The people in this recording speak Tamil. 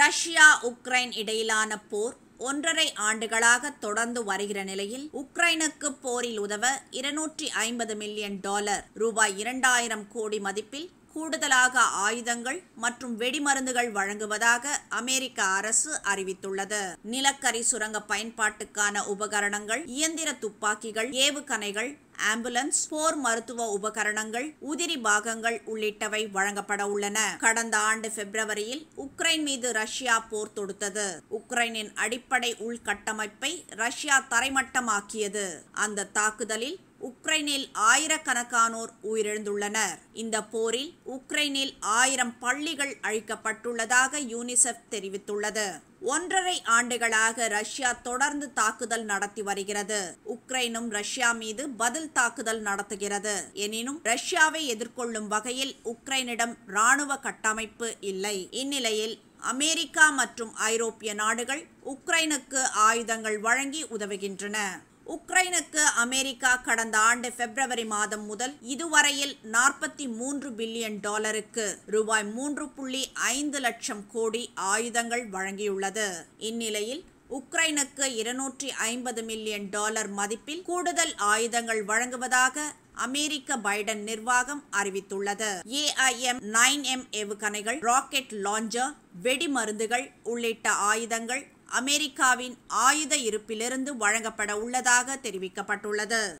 ரஷ்யா உக்ரைன் இடையிலான போர் ஒன்றரை ஆண்டுகளாக தொடர்ந்து வருகிற நிலையில் உக்ரைனுக்கு போரில் உதவ இருநூற்றி ஐம்பது மில்லியன் டாலர் ரூபாய் இரண்டாயிரம் கோடி மதிப்பில் கூடுதலாக ஆயுதங்கள் மற்றும் வெடிமருந்துகள் வழங்குவதாக அமெரிக்க அரசு அறிவித்துள்ளது நிலக்கரி சுரங்க பயன்பாட்டுக்கான உபகரணங்கள் இயந்திர துப்பாக்கிகள் ஏவுகணைகள் ஆம்புலன்ஸ் போர் மருத்துவ உபகரணங்கள் உதிரி பாகங்கள் உள்ளிட்டவை வழங்கப்பட உள்ளன கடந்த ஆண்டு பிப்ரவரியில் உக்ரைன் மீது ரஷ்யா போர் தொடுத்தது உக்ரைனின் அடிப்படை உள்கட்டமைப்பை ரஷ்யா தரைமட்டமாக்கியது அந்த தாக்குதலில் உக்ரைனில் ஆயிரக்கணக்கானோர் உயிரிழந்துள்ளனர் இந்த போரில் உக்ரைனில் ஆயிரம் பள்ளிகள் அழிக்கப்பட்டுள்ளதாக யூனிசெஃப் தெரிவித்துள்ளது ஒன்றரை ஆண்டுகளாக ரஷ்யா தொடர்ந்து தாக்குதல் நடத்தி வருகிறது உக்ரைனும் ரஷ்யா மீது பதில் தாக்குதல் நடத்துகிறது எனினும் ரஷ்யாவை எதிர்கொள்ளும் வகையில் உக்ரைனிடம் ராணுவ கட்டமைப்பு இல்லை இந்நிலையில் அமெரிக்கா மற்றும் ஐரோப்பிய நாடுகள் உக்ரைனுக்கு ஆயுதங்கள் வழங்கி உதவுகின்றன உக்ரைனுக்கு அமெரிக்கா கடந்த ஆண்டு பிப்ரவரி மாதம் முதல் இதுவரையில் நாற்பத்தி மூன்று பில்லியன் டாலருக்கு ரூபாய் மூன்று புள்ளி ஐந்து லட்சம் கோடி ஆயுதங்கள் வழங்கியுள்ளது இந்நிலையில் உக்ரைனுக்கு இருநூற்றி ஐம்பது மில்லியன் டாலர் மதிப்பில் கூடுதல் ஆயுதங்கள் வழங்குவதாக அமெரிக்க பைடன் நிர்வாகம் அறிவித்துள்ளது ஏஐஎம் நைன் எம் ஏவுகணைகள் ராக்கெட் லாஞ்சர் வெடிமருந்துகள் உள்ளிட்ட ஆயுதங்கள் அமெரிக்காவின் ஆயுத இருப்பிலிருந்து வழங்கப்பட உள்ளதாக தெரிவிக்கப்பட்டுள்ளது